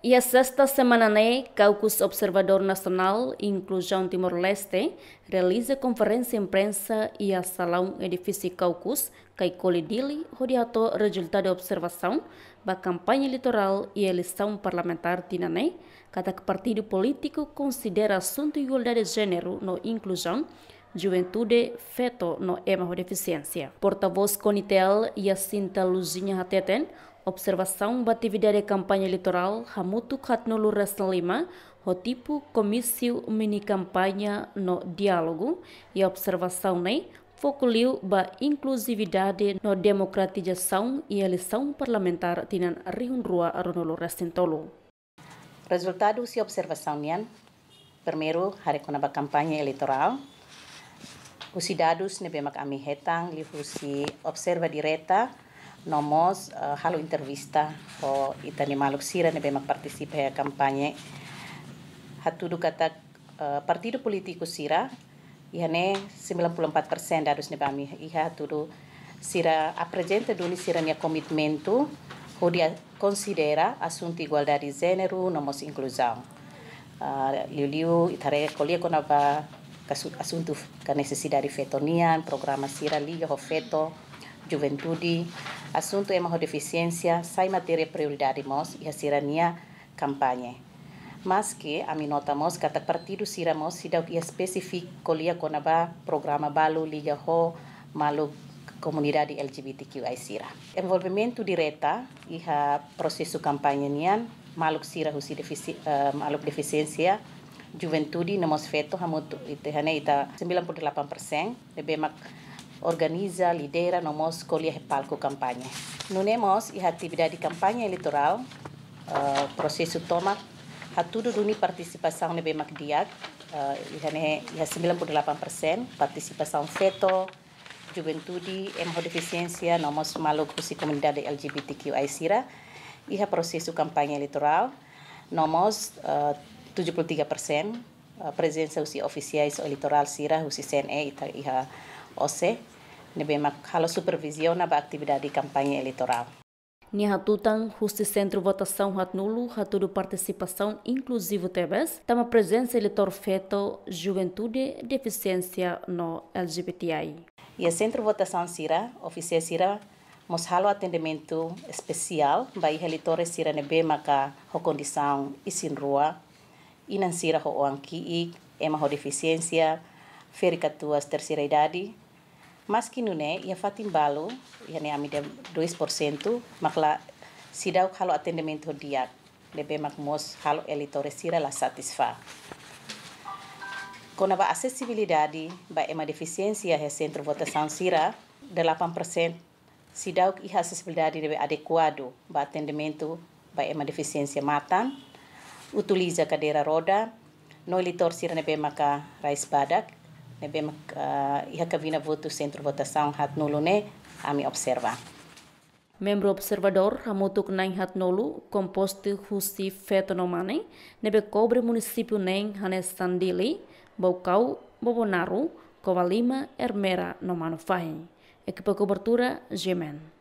E a sexta semana, né, Caucus Observador Nacional Inclusão Timor-Leste realiza conferência imprensa e a Salão Edifício Caucus, que colidili rodeato resultado de observação da campanha eleitoral e eleição parlamentar de tinané, cada partido político considera assunto igualdade de gênero no inclusão, Juventude Feto no EMA de Deficiência. Porta-voz Conitel Cinta Luzinha Hateten observação da atividade kampanye campanha eleitoral Hamutu Hatnulu Lima, o tipo comício mini campanha no diálogo e observação né, foculiu ba inclusividade no democratização e eleição parlamentar tinan rua arunulu Tolu. Resultado si observação nian, primeiro hari kona konaba campanha eleitoral, nebe mak ami hetang lifusi observa direta nomos eh, halu halo intervista ko itani maluk sira be mak partisipe ya kampanye hatudu kata uh, eh, partido politiku sira ne 94% darus ne bami iha du sira a presente duni sira nia komitmentu ho dia considera asunti igualdade de nomos inclusão uh, eh, liu liu itare kolia kasut asuntu ka necessidade fetonian programa sira liga ho juventude, assunto ya de eficiencia, sai matéria prioridade mos e a sirania campanha. Mas que a minota mos kata partido siramos sidau ia spesifik kolia konaba programa balu liga ho malu comunidade LGBTQI sira. Envolvimento direta iha prosesu kampanye nian maluk sira husi defisi, uh, eh, maluk defisiensia juventude namos feto hamutu itehane ita 98 persen lebih mak organiza, lidera, nomos kuliah palko kampanye. Nunemos e atividade di kampanye eleitoral, uh, eh, processo toma, hatudo duni participação nebe makdiak, uh, ihane iha 98% participação feto, juventudi MHO deficiência, nomos maluk kursi comunidade LGBTQI sira, iha processo campanha eleitoral, nomos eh, uh, 73% presença os oficiais eleitoral sira, os CNE e iha OSE, nebemak hala supervisiona a atividade de campanha eleitoral. Hatutan, Justi Centro Votação ratnulu Hatudo Participação Inclusivo Tebes, Tama Presença Eleitor Feto, Juventude, Deficiência no LGBTI. E a Centro Votação Sira, Oficia Sira, o Atendimento Especial, para Eleitores Sira Nebe Maka, Condição e Sinrua, Inansira Ho Anki, Ema Ho Deficiência, Ferica Tuas Terceira Idade, Mas que nune ia fatimbalo, ia ne amida 2%, makla sidau kalau atendimento dia, lebe makmos kalau eleitores sira la satisfa. Kona ba acessibilidade, ba ema deficiência he centro votação sira, 8% sidau que ia acessibilidade lebe adequado, ba atendimento, ba ema deficiência matan, utiliza cadeira roda, no eleitor sira maka rais badak, nebem a ah, cabina vina voto centro votação hat nulu ne ami observa Membro observador hamutuk neng hat nolu composto husi fetonomane nebe cobre município neng hane sandili bocau bobonaru covalima ermera nomano fahen equipa cobertura gemen